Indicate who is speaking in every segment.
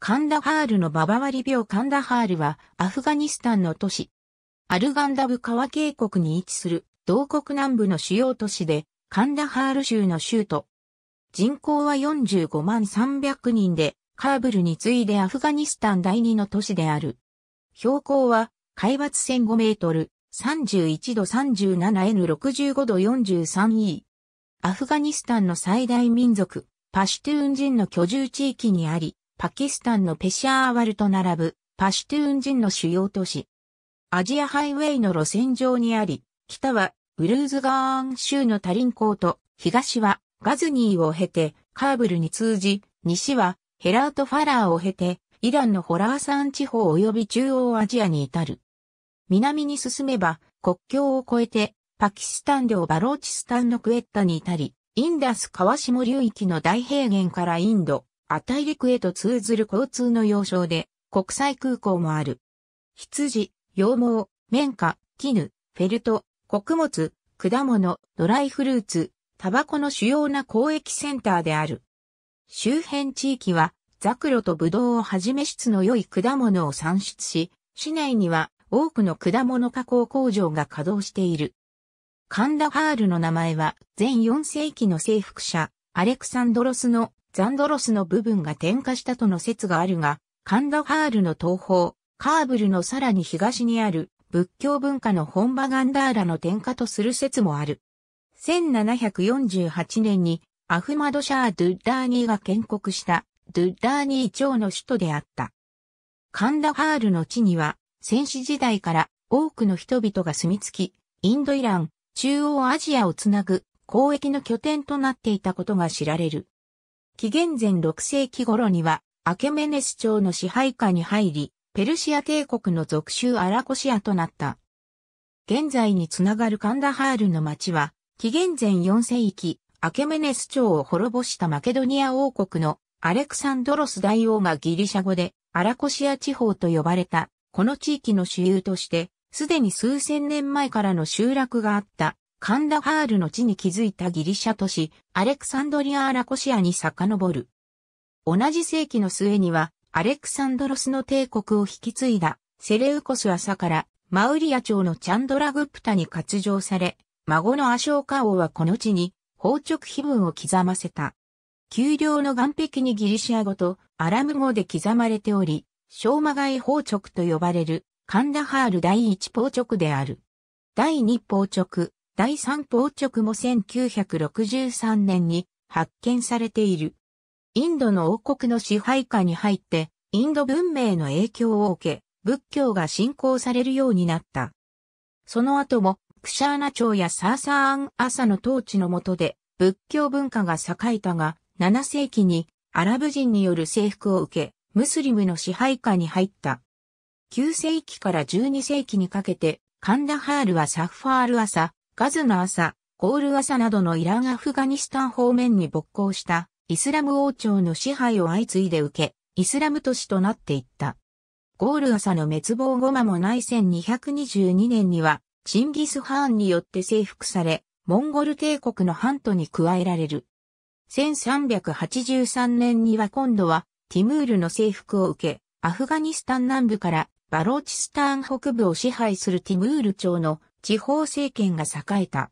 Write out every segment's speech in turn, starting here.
Speaker 1: カンダハールのババワリ病カンダハールはアフガニスタンの都市。アルガンダブ川渓谷に位置する同国南部の主要都市でカンダハール州の州都。人口は45万300人でカーブルに次いでアフガニスタン第二の都市である。標高は海抜1005メートル31度 37N65 度 43E。アフガニスタンの最大民族パシュトゥーン人の居住地域にあり、パキスタンのペシャーワルと並ぶパシュトゥーン人の主要都市。アジアハイウェイの路線上にあり、北はウルーズガーン州のタリン港と東はガズニーを経てカーブルに通じ、西はヘラートファラーを経てイランのホラーサン地方及び中央アジアに至る。南に進めば国境を越えてパキスタン領バローチスタンのクエッタに至り、インダス川下流域の大平原からインド、アタイ陸へと通ずる交通の要衝で、国際空港もある。羊、羊毛、綿花、絹、フェルト、穀物、果物、ドライフルーツ、タバコの主要な交易センターである。周辺地域は、ザクロとブドウをはじめ質の良い果物を産出し、市内には多くの果物加工工場が稼働している。カンダハールの名前は、全4世紀の征服者、アレクサンドロスのザンドロスの部分が点火したとの説があるが、カンダハールの東方、カーブルのさらに東にある仏教文化の本場ガンダーラの点火とする説もある。1748年にアフマドシャー・ドゥッダーニーが建国したドゥッダーニー朝の首都であった。カンダハールの地には戦死時代から多くの人々が住み着き、インドイラン、中央アジアをつなぐ交易の拠点となっていたことが知られる。紀元前6世紀頃には、アケメネス朝の支配下に入り、ペルシア帝国の属州アラコシアとなった。現在につながるカンダハールの町は、紀元前4世紀、アケメネス朝を滅ぼしたマケドニア王国のアレクサンドロス大王がギリシャ語でアラコシア地方と呼ばれた、この地域の主流として、すでに数千年前からの集落があったカンダハールの地に築いたギリシャ都市、アレクサンドリア・アラコシアに遡る。同じ世紀の末には、アレクサンドロスの帝国を引き継いだ、セレウコス朝から、マウリア朝のチャンドラグプタに割譲され、孫のアショーカ王はこの地に、宝直碑文を刻ませた。丘陵の岩壁にギリシア語とアラム語で刻まれており、昭和イ宝直と呼ばれる、カンダハール第一宝直である。第二宝直、第三宝直も1963年に発見されている。インドの王国の支配下に入って、インド文明の影響を受け、仏教が信仰されるようになった。その後も、クシャーナ朝やサーサーン・アサの統治の下で、仏教文化が栄えたが、7世紀にアラブ人による征服を受け、ムスリムの支配下に入った。9世紀から12世紀にかけて、カンダハールはサッファール・アサ、ガズの朝、ゴール朝などのイラン・アフガニスタン方面に勃興したイスラム王朝の支配を相次いで受け、イスラム都市となっていった。ゴール朝の滅亡後間もない1222年には、チンギス・ハーンによって征服され、モンゴル帝国のハントに加えられる。1383年には今度は、ティムールの征服を受け、アフガニスタン南部からバローチスタン北部を支配するティムール朝の地方政権が栄えた。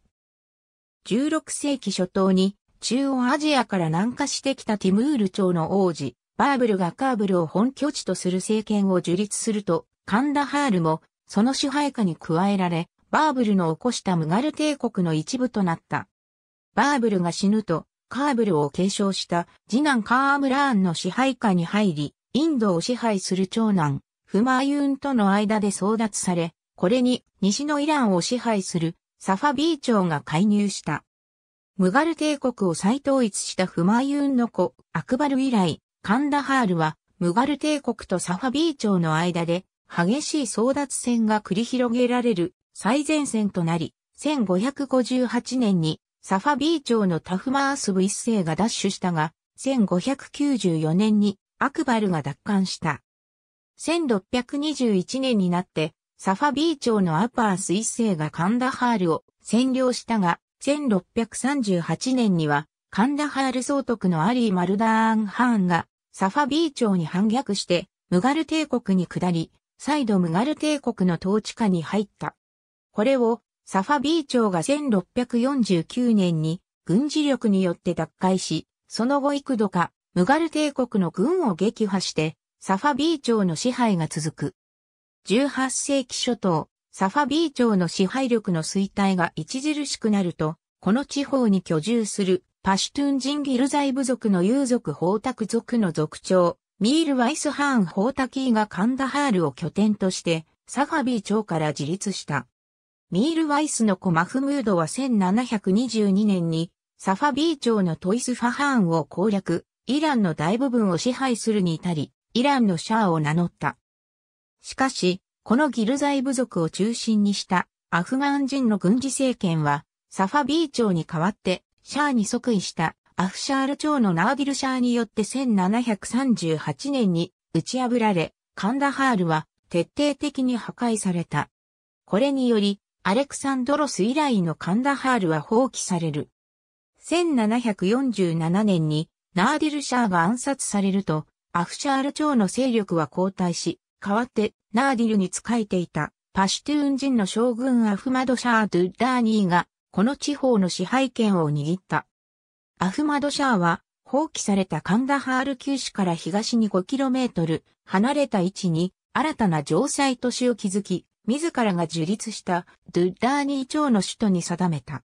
Speaker 1: 16世紀初頭に中央アジアから南下してきたティムール朝の王子、バーブルがカーブルを本拠地とする政権を樹立すると、カンダハールもその支配下に加えられ、バーブルの起こしたムガル帝国の一部となった。バーブルが死ぬと、カーブルを継承した次男カームラーンの支配下に入り、インドを支配する長男、フマユーンとの間で争奪され、これに西のイランを支配するサファビー朝が介入した。ムガル帝国を再統一したフマユーンの子、アクバル以来、カンダハールはムガル帝国とサファビー朝の間で激しい争奪戦が繰り広げられる最前線となり、1558年にサファビー朝のタフマースブ一世が奪取したが、1594年にアクバルが奪還した。1621年になってサファビー朝のアパース一世がカンダハールを占領したが、1638年にはカンダハール総督のアリー・マルダーン・ハーンがサファビー朝に反逆してムガル帝国に下り、再度ムガル帝国の統治下に入った。これをサファビー朝が1649年に軍事力によって奪回し、その後幾度かムガル帝国の軍を撃破してサファビー朝の支配が続く。18世紀初頭、サファビー朝の支配力の衰退が著しくなると、この地方に居住するパシュトゥン人ギルザイ部族の有族宝卓族の族長、ミール・ワイスハーン・宝卓がカンダハールを拠点として、サファビー朝から自立した。ミール・ワイスの子マフムードは1722年に、サファビー朝のトイス・ファハーンを攻略、イランの大部分を支配するに至り、イランのシャアを名乗った。しかし、このギルザイ部族を中心にしたアフガン人の軍事政権は、サファビー朝に代わって、シャーに即位したアフシャール朝のナーディルシャーによって1738年に打ち破られ、カンダハールは徹底的に破壊された。これにより、アレクサンドロス以来のカンダハールは放棄される。1747年にナーディルシャーが暗殺されると、アフシャール朝の勢力は後退し、代わって、ナーディルに仕えていた、パシュトゥーン人の将軍アフマドシャー・ドゥッダーニーが、この地方の支配権を握った。アフマドシャーは、放棄されたカンダハール旧市から東に 5km 離れた位置に、新たな城塞都市を築き、自らが樹立したドゥッダーニー朝の首都に定めた。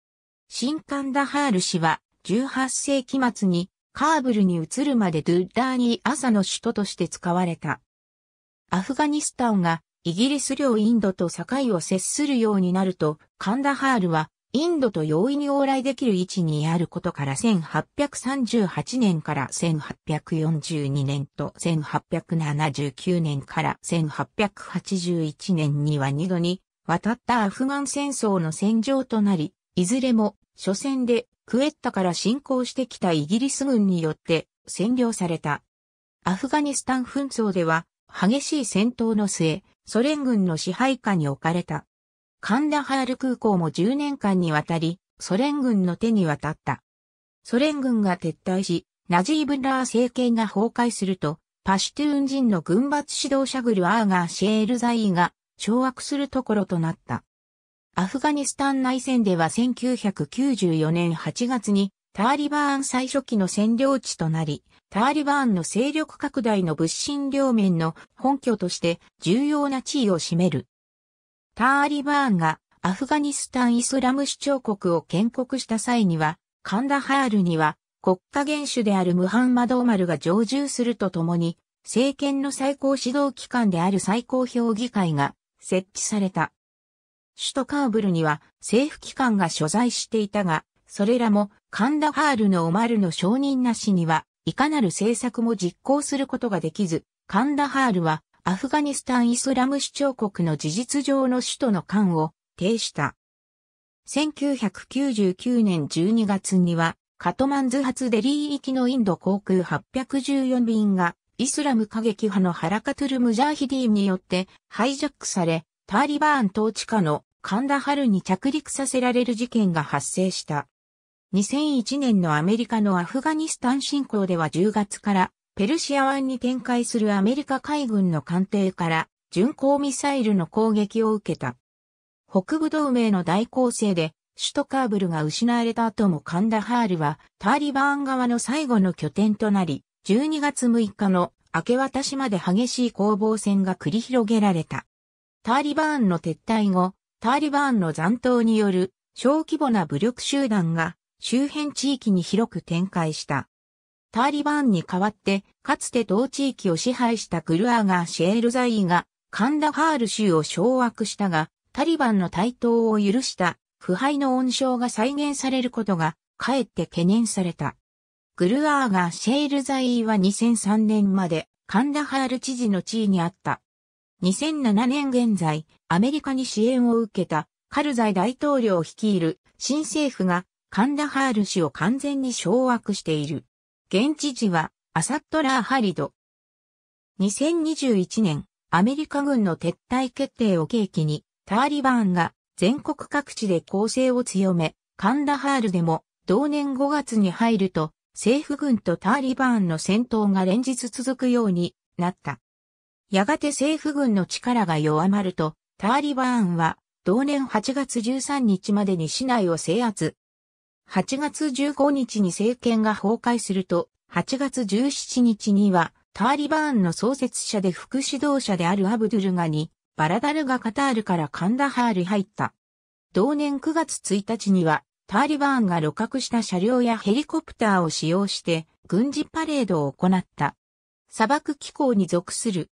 Speaker 1: 新カンダハール氏は、18世紀末にカーブルに移るまでドゥッダーニー朝の首都として使われた。アフガニスタンがイギリス領インドと境を接するようになると、カンダハールはインドと容易に往来できる位置にあることから1838年から1842年と1879年から1881年には2度に渡ったアフガン戦争の戦場となり、いずれも初戦でクエッタから侵攻してきたイギリス軍によって占領された。アフガニスタン紛争では激しい戦闘の末、ソ連軍の支配下に置かれた。カンダハール空港も10年間にわたり、ソ連軍の手に渡った。ソ連軍が撤退し、ナジーブラー政権が崩壊すると、パシュトゥーン人の軍閥指導者グルアーガー・シェールザイが掌握するところとなった。アフガニスタン内戦では1994年8月にターリバーン最初期の占領地となり、ターリバーンの勢力拡大の物心両面の本拠として重要な地位を占める。ターリバーンがアフガニスタンイスラム主張国を建国した際には、カンダハールには国家元首であるムハンマドーマルが常住するとともに、政権の最高指導機関である最高評議会が設置された。首都カーブルには政府機関が所在していたが、それらもカンダハールのオマルの承認なしにはいかなる政策も実行することができず、カンダハールはアフガニスタンイスラム主張国の事実上の首都の間を呈した。1999年12月には、カトマンズ発デリー行きのインド航空814便が、イスラム過激派のハラカトゥル・ムジャーヒディーンによってハイジャックされ、ターリバーン統治下のカンダハルに着陸させられる事件が発生した。2001年のアメリカのアフガニスタン侵攻では10月からペルシア湾に展開するアメリカ海軍の艦艇から巡航ミサイルの攻撃を受けた。北部同盟の大攻勢で首都カーブルが失われた後もカンダハールはターリバーン側の最後の拠点となり、12月6日の明け渡しまで激しい攻防戦が繰り広げられた。ターリバーンの撤退後、ターリバーンの残党による小規模な武力集団が周辺地域に広く展開した。ターリバンに代わって、かつて同地域を支配したグルアガー・シェールザイが、カンダハール州を掌握したが、タリバンの台頭を許した腐敗の温床が再現されることが、かえって懸念された。グルアーガー・シェールザイは2003年まで、カンダハール知事の地位にあった。2007年現在、アメリカに支援を受けた、カルザイ大統領を率いる新政府がカンダハール市を完全に掌握している。現地時はアサットラーハリド。2021年、アメリカ軍の撤退決定を契機に、ターリバーンが全国各地で攻勢を強め、カンダハールでも同年5月に入ると、政府軍とターリバーンの戦闘が連日続くようになった。やがて政府軍の力が弱まると、ターリバーンは同年8月13日までに市内を制圧、8月15日に政権が崩壊すると、8月17日には、ターリバーンの創設者で副指導者であるアブドゥルガに、バラダルがカタールからカンダハール入った。同年9月1日には、ターリバーンが露獲した車両やヘリコプターを使用して、軍事パレードを行った。砂漠気候に属する。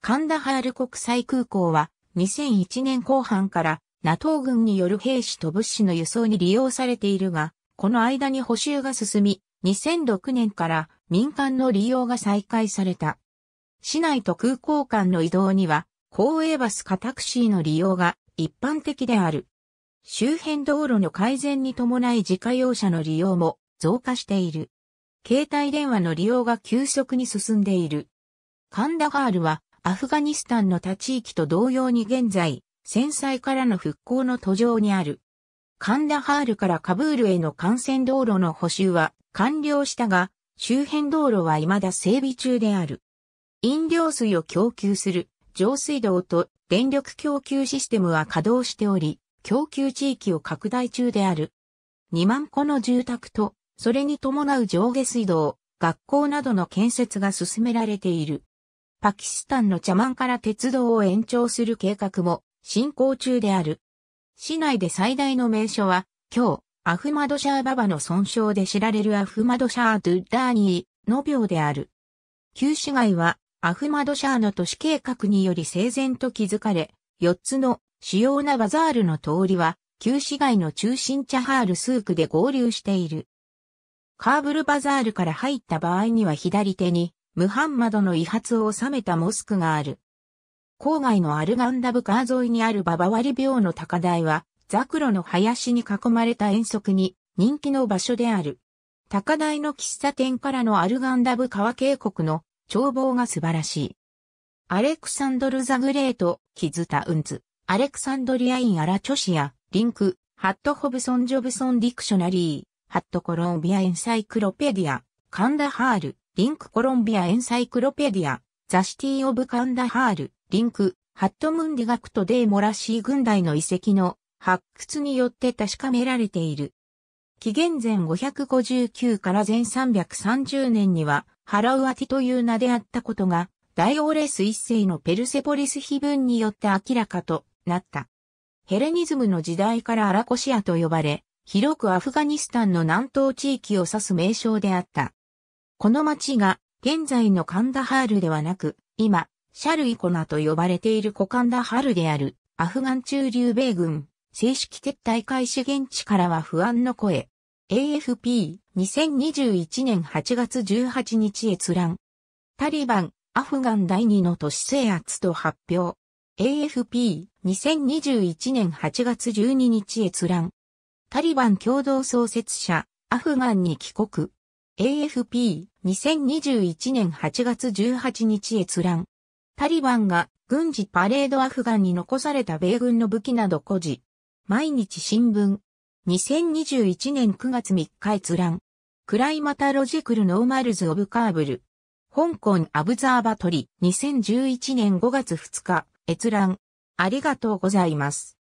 Speaker 1: カンダハール国際空港は、2001年後半から NATO 軍による兵士と物資の輸送に利用されているが、この間に補修が進み、2006年から民間の利用が再開された。市内と空港間の移動には、公営バスかタクシーの利用が一般的である。周辺道路の改善に伴い自家用車の利用も増加している。携帯電話の利用が急速に進んでいる。カンダガールはアフガニスタンの他地域と同様に現在、戦災からの復興の途上にある。カンダハールからカブールへの幹線道路の補修は完了したが、周辺道路は未だ整備中である。飲料水を供給する上水道と電力供給システムは稼働しており、供給地域を拡大中である。2万個の住宅と、それに伴う上下水道、学校などの建設が進められている。パキスタンのチャマンから鉄道を延長する計画も進行中である。市内で最大の名所は、今日、アフマドシャーババの損傷で知られるアフマドシャー・ドゥ・ダーニーの病である。旧市街は、アフマドシャーの都市計画により整然と築かれ、4つの主要なバザールの通りは、旧市街の中心チャハールスークで合流している。カーブルバザールから入った場合には左手に、ムハンマドの遺髪を収めたモスクがある。郊外のアルガンダブ川沿いにあるババワリ病の高台は、ザクロの林に囲まれた遠足に人気の場所である。高台の喫茶店からのアルガンダブ川渓谷の眺望が素晴らしい。アレクサンドル・ザグレート、キズタ・ウンズ、アレクサンドリア・イン・アラ・チョシア、リンク、ハット・ホブソン・ジョブソン・ディクショナリー、ハット・コロンビア・エンサイクロペディア、カンダハール、リンク・コロンビア・エンサイクロペディア、ザ・シティ・オブ・カンダハール、リンク、ハットムンディ学徒デーモラシー軍隊の遺跡の発掘によって確かめられている。紀元前559から前330年には、ハラウアティという名であったことが、ダイオーレス一世のペルセポリス碑文によって明らかとなった。ヘレニズムの時代からアラコシアと呼ばれ、広くアフガニスタンの南東地域を指す名称であった。この町が現在のカンダハールではなく、今、シャルイコナと呼ばれているコカンダハルである、アフガン中流米軍、正式撤退開始現地からは不安の声。AFP、2021年8月18日閲覧。タリバン、アフガン第二の都市制圧と発表。AFP、2021年8月12日閲覧。タリバン共同創設者、アフガンに帰国。AFP、2021年8月18日閲覧。タリバンが軍事パレードアフガンに残された米軍の武器など故事毎日新聞。2021年9月3日閲覧。クライマタロジクルノーマルズ・オブ・カーブル。香港アブザーバトリ。2011年5月2日。閲覧。ありがとうございます。